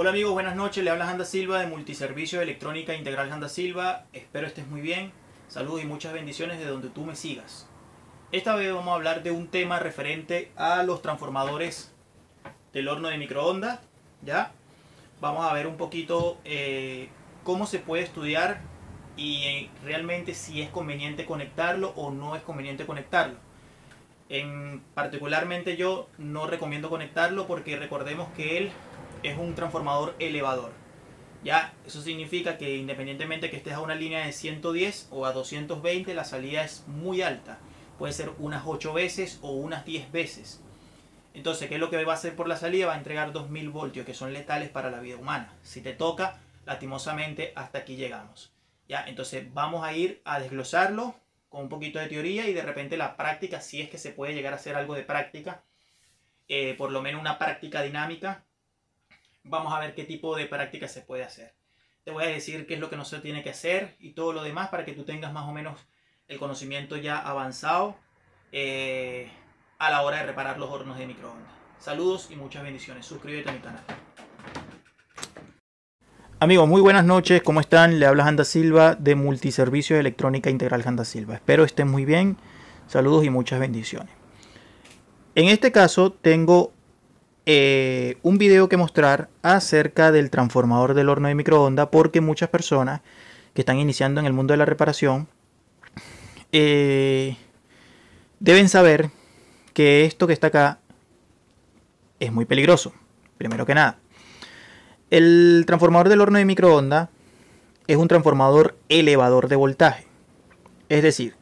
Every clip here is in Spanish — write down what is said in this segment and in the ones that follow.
Hola amigos, buenas noches. Le habla Janda Silva de Multiservicio Electrónica Integral Janda Silva. Espero estés muy bien. Saludos y muchas bendiciones de donde tú me sigas. Esta vez vamos a hablar de un tema referente a los transformadores del horno de microondas. ¿ya? Vamos a ver un poquito eh, cómo se puede estudiar y eh, realmente si es conveniente conectarlo o no es conveniente conectarlo. En particularmente yo no recomiendo conectarlo porque recordemos que él es un transformador elevador. Ya, eso significa que independientemente que estés a una línea de 110 o a 220, la salida es muy alta. Puede ser unas 8 veces o unas 10 veces. Entonces, ¿qué es lo que va a hacer por la salida? Va a entregar 2000 voltios, que son letales para la vida humana. Si te toca, lastimosamente, hasta aquí llegamos. Ya, entonces vamos a ir a desglosarlo con un poquito de teoría y de repente la práctica, si es que se puede llegar a hacer algo de práctica, eh, por lo menos una práctica dinámica vamos a ver qué tipo de práctica se puede hacer. Te voy a decir qué es lo que no se tiene que hacer y todo lo demás para que tú tengas más o menos el conocimiento ya avanzado eh, a la hora de reparar los hornos de microondas. Saludos y muchas bendiciones. Suscríbete a mi canal. Amigos, muy buenas noches, ¿cómo están? Le habla Janda Silva de Multiservicios Electrónica Integral Janda Silva. Espero estén muy bien. Saludos y muchas bendiciones. En este caso tengo eh, un video que mostrar acerca del transformador del horno de microondas porque muchas personas que están iniciando en el mundo de la reparación eh, deben saber que esto que está acá es muy peligroso, primero que nada. El transformador del horno de microondas es un transformador elevador de voltaje. Es decir,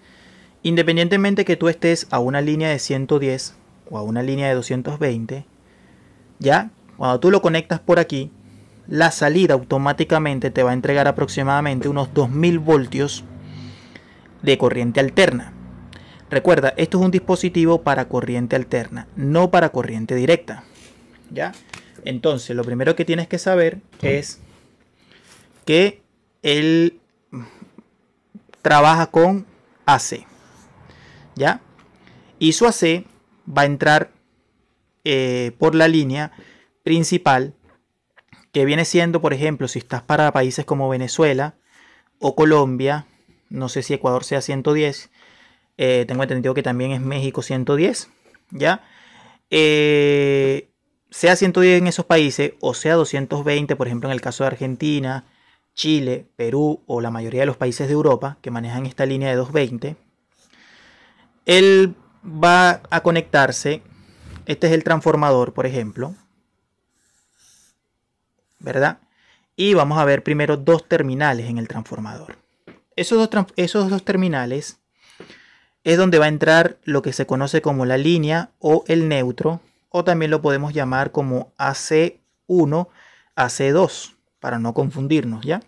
independientemente que tú estés a una línea de 110 o a una línea de 220, ¿ya? Cuando tú lo conectas por aquí, la salida automáticamente te va a entregar aproximadamente unos 2000 voltios de corriente alterna. Recuerda, esto es un dispositivo para corriente alterna, no para corriente directa. ¿Ya? Entonces, lo primero que tienes que saber es que él trabaja con AC. ¿Ya? Y su AC va a entrar eh, por la línea principal, que viene siendo, por ejemplo, si estás para países como Venezuela o Colombia, no sé si Ecuador sea 110, eh, tengo entendido que también es México 110, ¿ya? Eh, sea 110 en esos países o sea 220, por ejemplo, en el caso de Argentina, Chile, Perú o la mayoría de los países de Europa que manejan esta línea de 220, él va a conectarse este es el transformador, por ejemplo. ¿Verdad? Y vamos a ver primero dos terminales en el transformador. Esos dos, dos terminales es donde va a entrar lo que se conoce como la línea o el neutro, o también lo podemos llamar como AC1, AC2, para no confundirnos, ¿ya?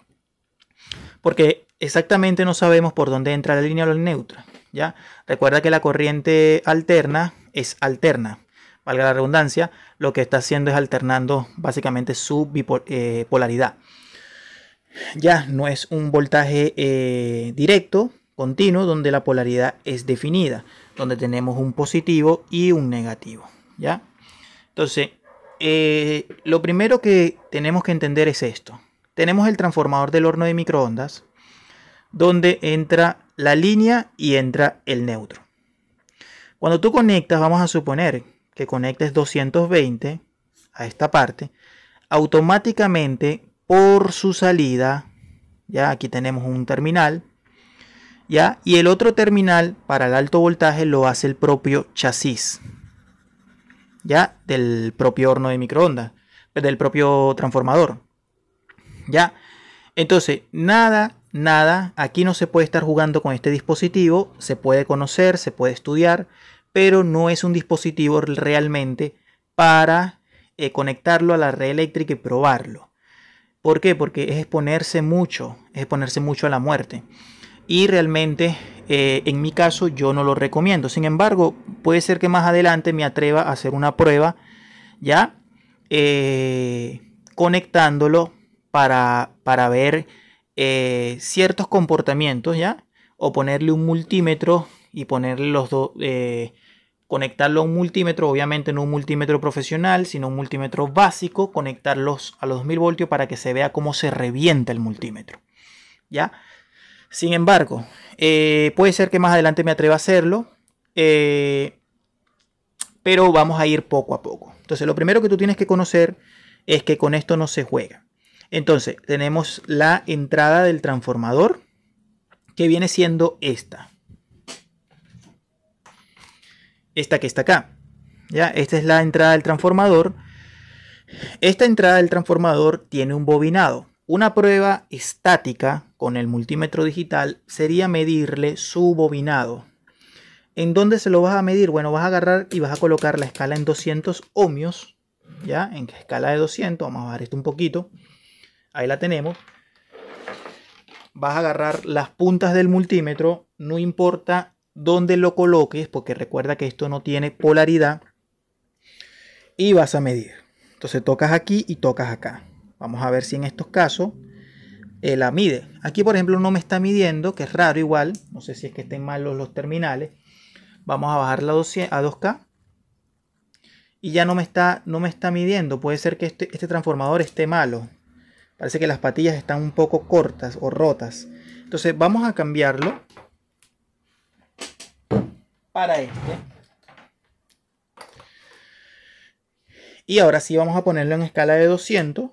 Porque exactamente no sabemos por dónde entra la línea o el neutro, ¿ya? Recuerda que la corriente alterna es alterna, valga la redundancia, lo que está haciendo es alternando básicamente su eh, polaridad Ya no es un voltaje eh, directo, continuo, donde la polaridad es definida, donde tenemos un positivo y un negativo. ¿ya? Entonces, eh, lo primero que tenemos que entender es esto. Tenemos el transformador del horno de microondas, donde entra la línea y entra el neutro. Cuando tú conectas, vamos a suponer que conectes 220 a esta parte, automáticamente por su salida, ya aquí tenemos un terminal, ya, y el otro terminal para el alto voltaje lo hace el propio chasis, ya, del propio horno de microondas, del propio transformador, ya. Entonces, nada, nada, aquí no se puede estar jugando con este dispositivo, se puede conocer, se puede estudiar, pero no es un dispositivo realmente para eh, conectarlo a la red eléctrica y probarlo. ¿Por qué? Porque es exponerse mucho, es exponerse mucho a la muerte. Y realmente, eh, en mi caso, yo no lo recomiendo. Sin embargo, puede ser que más adelante me atreva a hacer una prueba, ¿ya? Eh, conectándolo para, para ver ciertos comportamientos, ¿ya? O ponerle un multímetro y poner los dos, eh, conectarlo a un multímetro, obviamente no un multímetro profesional, sino un multímetro básico, conectarlos a los 2000 voltios para que se vea cómo se revienta el multímetro. ¿Ya? Sin embargo, eh, puede ser que más adelante me atreva a hacerlo, eh, pero vamos a ir poco a poco. Entonces, lo primero que tú tienes que conocer es que con esto no se juega. Entonces, tenemos la entrada del transformador, que viene siendo esta. esta que está acá. ¿ya? Esta es la entrada del transformador. Esta entrada del transformador tiene un bobinado. Una prueba estática con el multímetro digital sería medirle su bobinado. ¿En dónde se lo vas a medir? Bueno, vas a agarrar y vas a colocar la escala en 200 ohmios. ¿Ya? En escala de 200. Vamos a bajar esto un poquito. Ahí la tenemos. Vas a agarrar las puntas del multímetro. No importa donde lo coloques, porque recuerda que esto no tiene polaridad, y vas a medir. Entonces tocas aquí y tocas acá. Vamos a ver si en estos casos eh, la mide. Aquí, por ejemplo, no me está midiendo, que es raro igual. No sé si es que estén malos los terminales. Vamos a bajarla a, a 2K. Y ya no me, está, no me está midiendo. Puede ser que este, este transformador esté malo. Parece que las patillas están un poco cortas o rotas. Entonces vamos a cambiarlo para este. Y ahora sí vamos a ponerlo en escala de 200.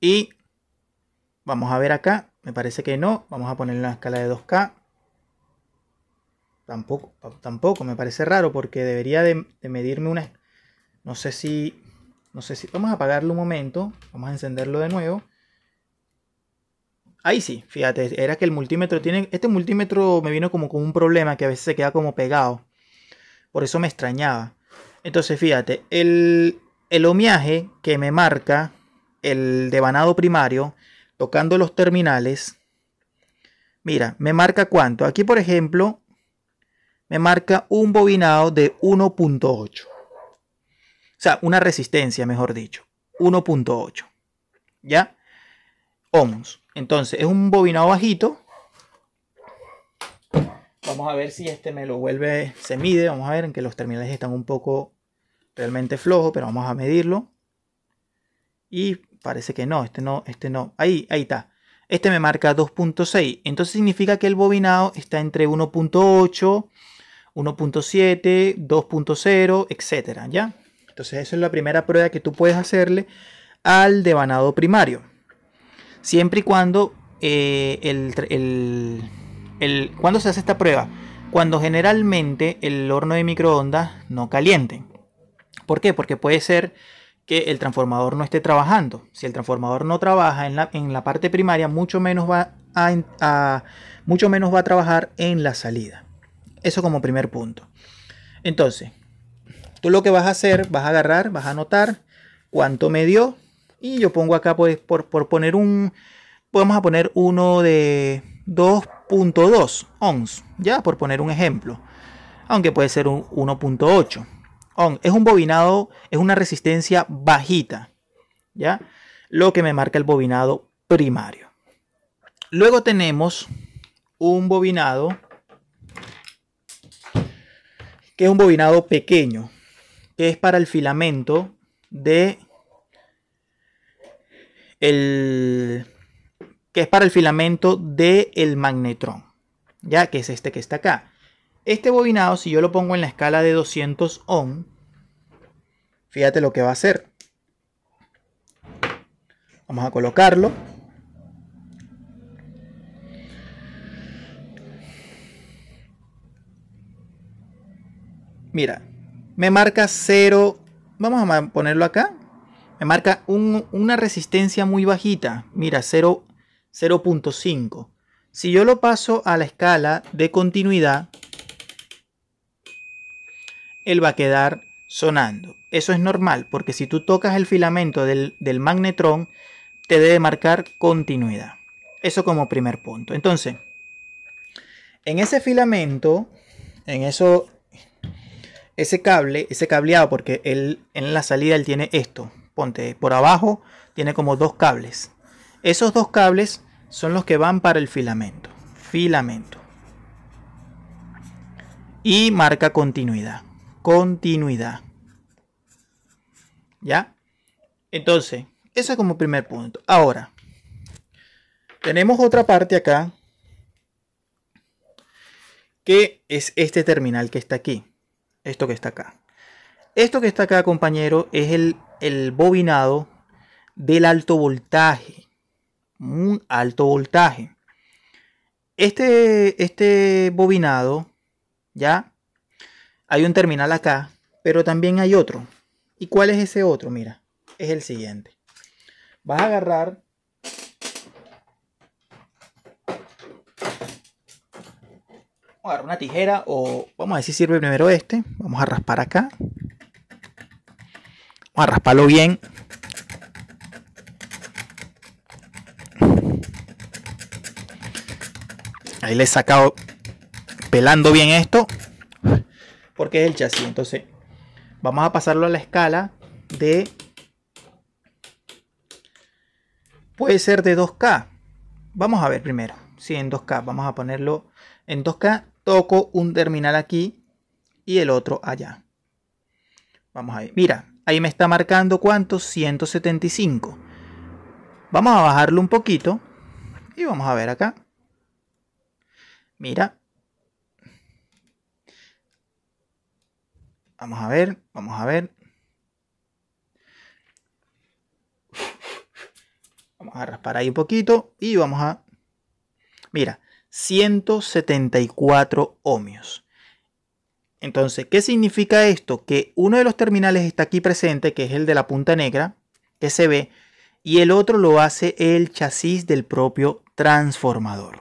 Y vamos a ver acá. Me parece que no. Vamos a ponerlo en la escala de 2K. Tampoco, tampoco, me parece raro porque debería de, medirme una... No sé si... No sé si... Vamos a apagarlo un momento. Vamos a encenderlo de nuevo. Ahí sí, fíjate, era que el multímetro tiene. Este multímetro me vino como con un problema que a veces se queda como pegado. Por eso me extrañaba. Entonces, fíjate, el, el que me marca el devanado primario, tocando los terminales, mira, me marca cuánto. Aquí, por ejemplo, me marca un bobinado de 1.8. O sea, una resistencia, mejor dicho. 1.8. ¿Ya? Ohms. Entonces, es un bobinado bajito. Vamos a ver si este me lo vuelve, se mide. Vamos a ver en que los terminales están un poco realmente flojos, pero vamos a medirlo. Y parece que no, este no, este no. Ahí, ahí está. Este me marca 2.6. Entonces significa que el bobinado está entre 1.8, 1.7, 2.0, etc. ¿ya? Entonces esa es la primera prueba que tú puedes hacerle al devanado primario. Siempre y cuando eh, el, se hace esta prueba, cuando generalmente el horno de microondas no caliente. ¿Por qué? Porque puede ser que el transformador no esté trabajando. Si el transformador no trabaja en la, parte primaria, mucho menos, va a, mucho menos va a trabajar en la salida. Eso como primer punto. Entonces, tú lo que vas a hacer, vas a agarrar, vas a anotar cuánto me dio, y yo pongo acá, pues, por, poner un. Podemos poner uno de 2.2 ohms, ya, por poner un ejemplo. Aunque puede ser un 1.8 ohms. Es un bobinado, es una resistencia bajita, ya, lo que me marca el bobinado primario. Luego tenemos un bobinado que es un bobinado pequeño, que es para el filamento de el, que es para el filamento del el magnetrón, ya que es este que está acá. Este bobinado, si yo lo pongo en la escala de 200 ohm, fíjate lo que va a hacer. Vamos a colocarlo. Mira, me marca 0. Vamos a ponerlo acá me marca una resistencia muy bajita, mira 0.5. Si yo lo paso a la escala de continuidad, él va a quedar sonando. Eso es normal, porque si tú tocas el filamento del, del magnetrón, te debe marcar continuidad. Eso como primer punto. Entonces, en ese filamento, en eso, ese cable, ese cableado, porque él, en la salida él tiene esto, ponte, por abajo tiene como dos cables. Esos dos cables son los que van para el filamento. Filamento. Y marca continuidad. Continuidad. ¿Ya? Entonces, eso es como primer punto. Ahora, tenemos otra parte acá que es este terminal que está aquí. Esto que está acá. Esto que está acá, compañero, es el el bobinado del alto voltaje. Un alto voltaje. Este, este bobinado, ¿ya? Hay un terminal acá, pero también hay otro. ¿Y cuál es ese otro? Mira, es el siguiente. Vas a agarrar a agarrar una tijera o vamos a ver si sirve primero este. Vamos a raspar acá. Vamos a rasparlo bien. Ahí le he sacado pelando bien esto. Porque es el chasis. Entonces, vamos a pasarlo a la escala de... Puede ser de 2K. Vamos a ver primero. Si en 2K. Vamos a ponerlo en 2K. Toco un terminal aquí y el otro allá. Vamos a ver. Mira, Ahí me está marcando cuánto, 175. Vamos a bajarlo un poquito y vamos a ver acá. Mira. Vamos a ver, vamos a ver. Vamos a raspar ahí un poquito y vamos a... Mira, 174 ohmios. Entonces, ¿qué significa esto? Que uno de los terminales está aquí presente, que es el de la punta negra, que se ve, y el otro lo hace el chasis del propio transformador.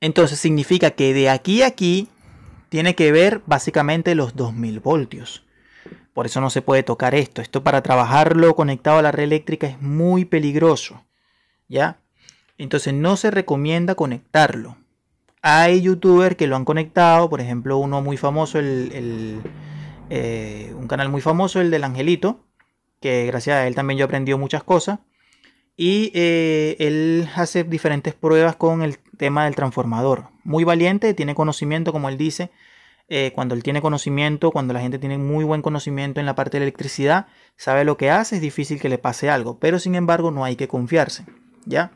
Entonces, significa que de aquí a aquí tiene que ver básicamente los 2000 voltios. Por eso no se puede tocar esto. Esto para trabajarlo conectado a la red eléctrica es muy peligroso. ¿Ya? Entonces no se recomienda conectarlo. Hay youtubers que lo han conectado, por ejemplo, uno muy famoso, el, eh, un canal muy famoso, el del Angelito, que gracias a él también yo aprendí muchas cosas. Y eh, él hace diferentes pruebas con el tema del transformador. Muy valiente, tiene conocimiento, como él dice. Eh, cuando él tiene conocimiento, cuando la gente tiene muy buen conocimiento en la parte de la electricidad, sabe lo que hace, es difícil que le pase algo. Pero sin embargo, no hay que confiarse. ¿Ya?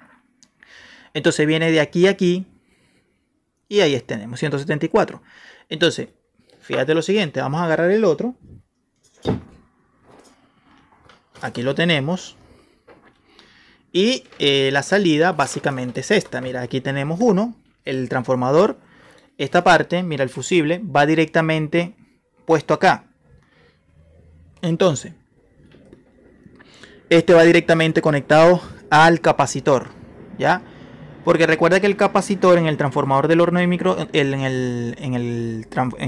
Entonces viene de aquí a aquí, y ahí tenemos 174. Entonces, fíjate lo siguiente, vamos a agarrar el otro. Aquí lo tenemos. Y eh, la salida básicamente es esta. Mira, aquí tenemos uno, el transformador. Esta parte, mira el fusible, va directamente puesto acá. Entonces, este va directamente conectado al capacitor. ¿Ya? Porque recuerda que el capacitor en el transformador del horno de micro, en el, en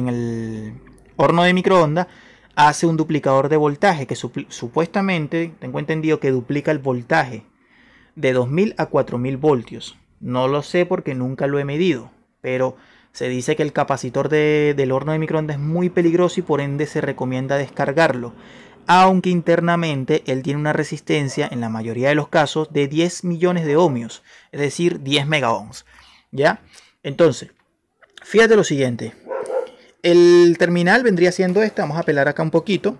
el, horno de microondas hace un duplicador de voltaje que supuestamente tengo entendido que duplica el voltaje de 2000 a 4000 voltios. No lo sé porque nunca lo he medido, pero se dice que el capacitor del horno de microondas es muy peligroso y por ende se recomienda descargarlo aunque internamente él tiene una resistencia, en la mayoría de los casos, de 10 millones de ohmios, es decir, 10 megaohms. ¿Ya? Entonces, fíjate lo siguiente. El terminal vendría siendo este, vamos a pelar acá un poquito.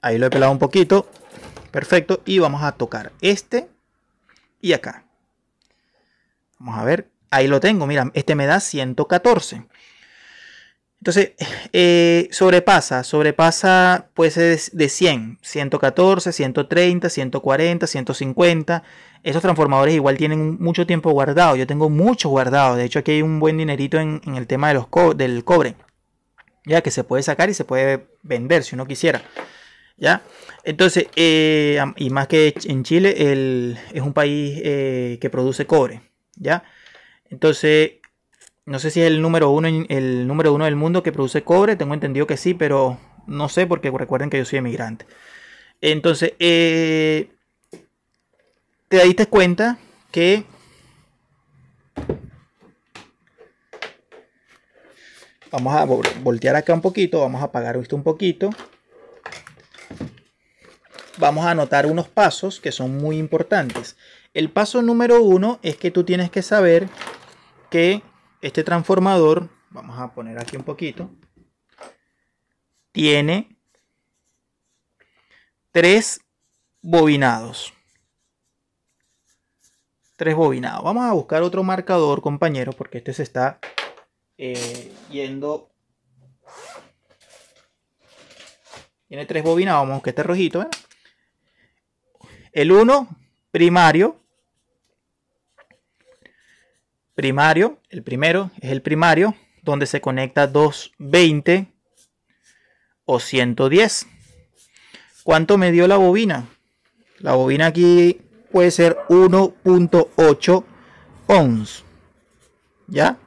Ahí lo he pelado un poquito. Perfecto. Y vamos a tocar este y acá. Vamos a ver ahí lo tengo, mira, este me da 114. Entonces, eh, sobrepasa, sobrepasa, puede ser de 100, 114, 130, 140, 150. Esos transformadores igual tienen mucho tiempo guardado. Yo tengo mucho guardado. De hecho, aquí hay un buen dinerito en, el tema de los del cobre. Ya que se puede sacar y se puede vender si uno quisiera. ¿Ya? Entonces, eh, y más que en Chile, es un país eh, que produce cobre. ¿Ya? Entonces, no sé si es el número uno, el número uno del mundo que produce cobre. Tengo entendido que sí, pero no sé porque recuerden que yo soy emigrante. Entonces, eh, te diste cuenta que vamos a voltear acá un poquito, vamos a apagar esto un poquito. Vamos a anotar unos pasos que son muy importantes. El paso número uno es que tú tienes que saber que este transformador, vamos a poner aquí un poquito, tiene tres bobinados. Tres bobinados. Vamos a buscar otro marcador, compañero, porque este se está eh, yendo. Tiene tres bobinados, vamos a buscar este rojito. El 1, primario primario, el primero es el primario, donde se conecta 220 o 110. ¿Cuánto me dio la bobina? La bobina aquí puede ser 1.8 ohms. ¿Ya?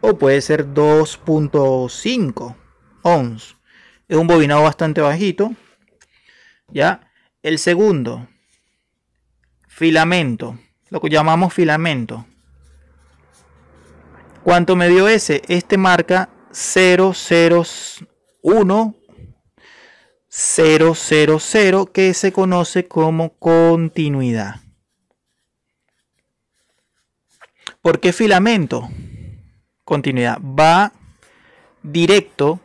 O puede ser 2.5 ohms. Es un bobinado bastante bajito. ¿Ya? El segundo, filamento. Lo que llamamos filamento. ¿Cuánto me dio ese? Este marca 001 000 que se conoce como continuidad. ¿Por qué filamento? Continuidad. Va directo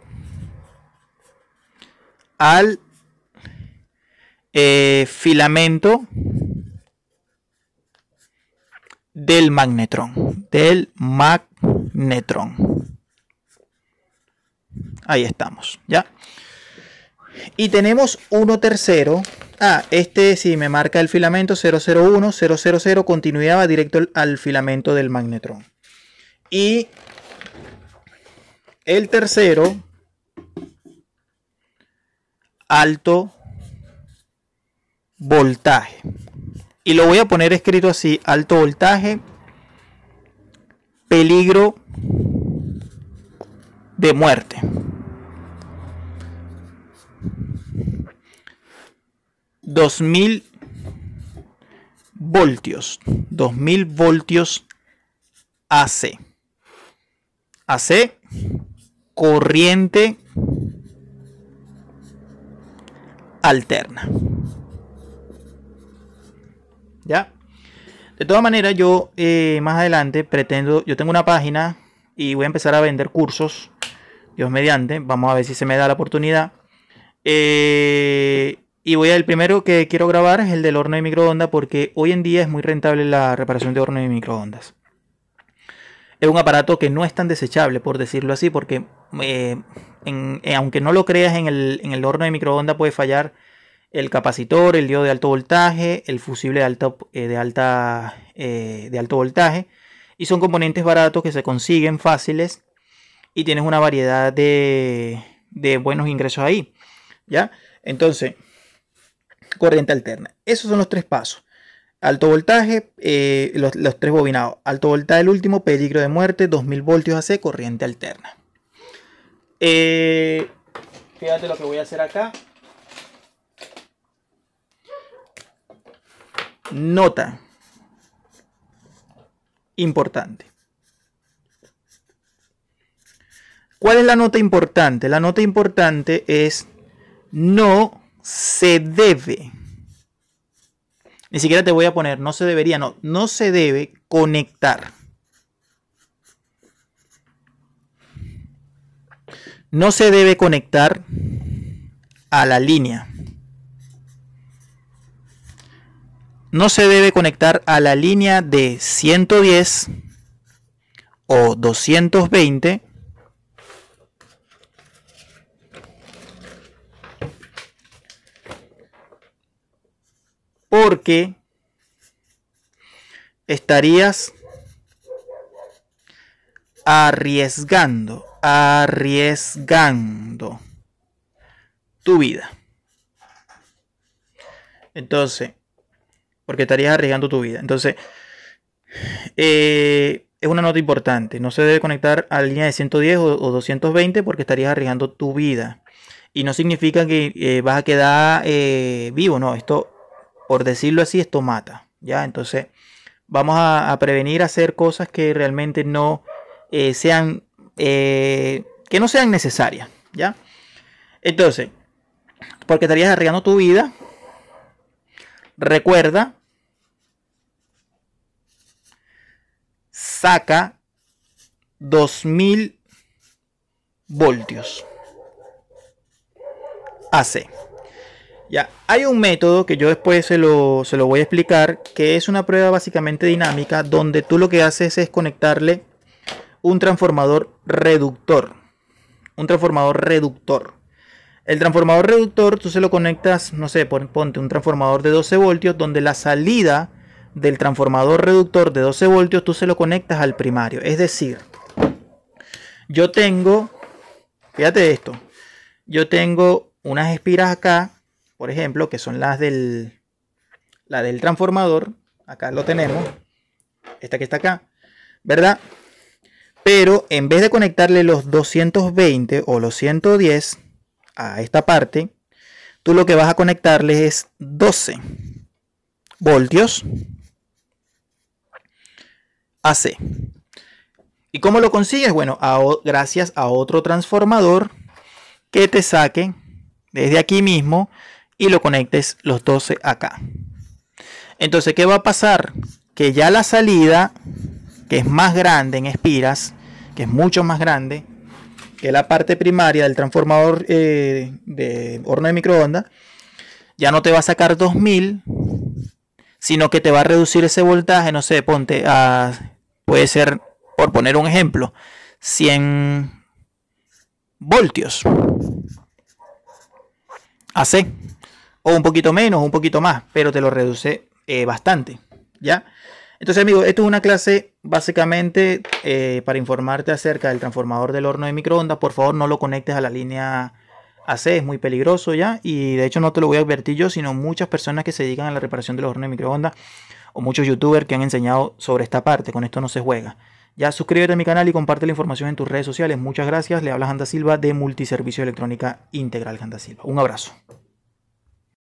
al eh, filamento del magnetrón, del magnetrón Neutron. Ahí estamos, ¿ya? Y tenemos uno tercero. Ah, este sí me marca el filamento 001, 000, continuidad va directo al filamento del magnetrón. Y el tercero, alto voltaje. Y lo voy a poner escrito así, alto voltaje, peligro de muerte. Dos mil voltios, 2000 voltios AC. AC, corriente alterna. ¿Ya? De todas maneras, yo eh, más adelante pretendo, yo tengo una página y voy a empezar a vender cursos, Dios mediante, vamos a ver si se me da la oportunidad. Eh, y voy el primero que quiero grabar es el del horno de microondas porque hoy en día es muy rentable la reparación de horno de microondas. Es un aparato que no es tan desechable, por decirlo así, porque eh, eh, aunque no lo creas, en el, horno de microondas puede fallar el capacitor, el diodo de alto voltaje, el fusible de, alta, de alto voltaje y son componentes baratos que se consiguen fáciles y tienes una variedad de, buenos ingresos ahí. ¿Ya? Entonces, corriente alterna. Esos son los tres pasos. Alto voltaje, eh, los, tres bobinados. Alto voltaje el último, peligro de muerte, 2000 voltios AC, corriente alterna. Eh, fíjate lo que voy a hacer acá. Nota importante. ¿Cuál es la nota importante? La nota importante es no se debe. Ni siquiera te voy a poner, no se debería, no, no se debe conectar. No se debe conectar a la línea. no se debe conectar a la línea de 110 o 220 porque estarías arriesgando, arriesgando tu vida. Entonces, porque estarías arriesgando tu vida. Entonces, eh, es una nota importante. No se debe conectar a la línea de 110 o, 220 porque estarías arriesgando tu vida. Y no significa que eh, vas a quedar eh, vivo, no. Esto, por decirlo así, esto mata. ¿ya? Entonces, vamos a, prevenir hacer cosas que realmente no sean, que no sean necesarias. ¿ya? Entonces, porque estarías arriesgando tu vida Recuerda, saca 2000 voltios. AC. Ya, hay un método que yo después se lo, se lo voy a explicar, que es una prueba básicamente dinámica, donde tú lo que haces es conectarle un transformador reductor. Un transformador reductor. El transformador reductor, tú se lo conectas, no sé, ponte un transformador de 12 voltios donde la salida del transformador reductor de 12 voltios tú se lo conectas al primario. Es decir, yo tengo, fíjate esto, yo tengo unas espiras acá, por ejemplo, que son las del, la del transformador, acá lo tenemos, esta que está acá, ¿verdad? Pero en vez de conectarle los 220 o los 110, a esta parte, tú lo que vas a conectarles es 12 voltios AC. ¿Y cómo lo consigues? Bueno, gracias a otro transformador que te saque desde aquí mismo y lo conectes los 12 acá. Entonces, ¿qué va a pasar? Que ya la salida, que es más grande en espiras, que es mucho más grande, que es la parte primaria del transformador eh, de horno de microondas, ya no te va a sacar 2000, sino que te va a reducir ese voltaje, no sé, ponte a, puede ser, por poner un ejemplo, 100 voltios. AC. O un poquito menos, un poquito más, pero te lo reduce eh, bastante. ¿Ya? Entonces, amigos, esto es una clase básicamente eh, para informarte acerca del transformador del horno de microondas. Por favor, no lo conectes a la línea AC, es muy peligroso ya. Y de hecho, no te lo voy a advertir yo, sino muchas personas que se dedican a la reparación del horno de microondas o muchos youtubers que han enseñado sobre esta parte. Con esto no se juega. Ya suscríbete a mi canal y comparte la información en tus redes sociales. Muchas gracias. Le habla Janda Silva de Multiservicio Electrónica Integral Janda Silva. Un abrazo.